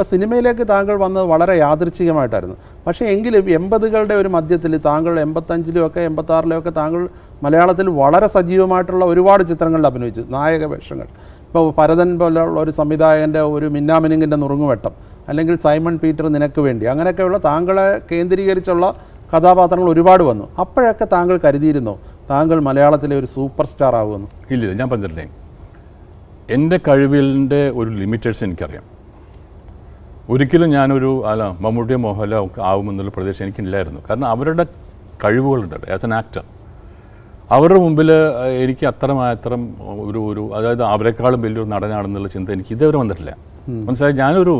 അപ്പോൾ സിനിമയിലേക്ക് താങ്കൾ വന്നത് വളരെ യാദൃച്ഛികമായിട്ടായിരുന്നു പക്ഷേ എങ്കിലും എൺപതുകളുടെ ഒരു മധ്യത്തിൽ താങ്കൾ എൺപത്തഞ്ചിലും ഒക്കെ എൺപത്താറിലും ഒക്കെ താങ്കൾ മലയാളത്തിൽ വളരെ സജീവമായിട്ടുള്ള ഒരുപാട് ചിത്രങ്ങളിൽ അഭിനയിച്ചു നായക വേഷങ്ങൾ ഇപ്പോൾ ഭരതൻ പോലുള്ള ഒരു സംവിധായകൻ്റെ ഒരു മിന്നാമിനിങ്ങിൻ്റെ നുറുങ്ങുവെട്ടം അല്ലെങ്കിൽ സൈമൺ പീറ്റർ നിനക്ക് വേണ്ടി അങ്ങനെയൊക്കെയുള്ള താങ്കളെ കേന്ദ്രീകരിച്ചുള്ള കഥാപാത്രങ്ങൾ ഒരുപാട് വന്നു അപ്പോഴൊക്കെ താങ്കൾ കരുതിയിരുന്നോ താങ്കൾ മലയാളത്തിലെ ഒരു സൂപ്പർ സ്റ്റാർ ആവുമെന്ന് ഇല്ലില്ല ഞാൻ പറഞ്ഞിട്ടില്ലേ എൻ്റെ കഴിവിൻ്റെ ഒരു ലിമിറ്റഡ്സ് എനിക്കറിയാം ഒരിക്കലും ഞാനൊരു അല്ല മമ്മൂട്ടിയോ മോഹൻലാൽ ഒക്കെ ആവുമെന്നുള്ള പ്രതീക്ഷ എനിക്കില്ലായിരുന്നു കാരണം അവരുടെ കഴിവുകളുണ്ട് ആസ് എൻ ആക്ടർ അവരുടെ മുമ്പിൽ എനിക്ക് അത്രമാത്രം ഒരു ഒരു അതായത് അവരെക്കാളും വലിയൊരു നടനാണെന്നുള്ള ചിന്ത എനിക്ക് ഇതേവരെ വന്നിട്ടില്ല മനസ്സിലായി ഞാനൊരു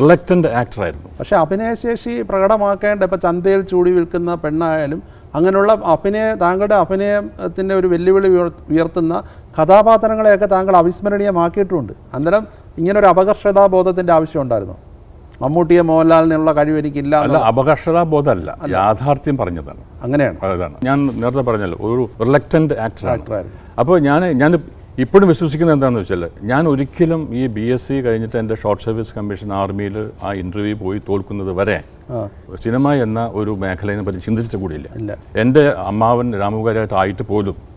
റിലക്റ്റൻ്റ് ആക്ടറായിരുന്നു പക്ഷേ അഭിനയശേഷി പ്രകടമാക്കേണ്ട ഇപ്പം ചന്തയിൽ ചൂടി വിൽക്കുന്ന പെണ്ണായാലും അങ്ങനെയുള്ള അഭിനയ താങ്കളുടെ അഭിനയത്തിൻ്റെ ഒരു വെല്ലുവിളി ഉയർത്തുന്ന കഥാപാത്രങ്ങളെയൊക്കെ താങ്കൾ അവിസ്മരണീയമാക്കിയിട്ടുമുണ്ട് അന്നേരം ഇങ്ങനൊരു അപകർഷതാബോധത്തിൻ്റെ ആവശ്യം ഉണ്ടായിരുന്നു മമ്മൂട്ടിയെ മോഹൻലാലിനുള്ള കഴിവ് എനിക്കില്ല അല്ല ബോധമല്ല യാഥാർത്ഥ്യം പറഞ്ഞതാണ് അങ്ങനെയാണ് ഞാൻ നേരത്തെ പറഞ്ഞല്ലോ ഒരു റിലക്റ്റന്റ് ആക്ടറാണ് അപ്പോൾ ഞാൻ ഞാൻ ഇപ്പോഴും വിശ്വസിക്കുന്നത് എന്താണെന്ന് വെച്ചാൽ ഞാൻ ഒരിക്കലും ഈ ബി എസ് സി കഴിഞ്ഞിട്ട് എൻ്റെ ഷോർട്ട് സർവീസ് കമ്മീഷൻ ആർമിയിൽ ആ ഇൻ്റർവ്യൂ പോയി തോൽക്കുന്നത് വരെ സിനിമ എന്ന ഒരു മേഖലയെ പറ്റി ചിന്തിച്ചിട്ട് കൂടിയില്ല എൻ്റെ അമ്മാവൻ രാമുകാരായിട്ട് ആയിട്ട് പോലും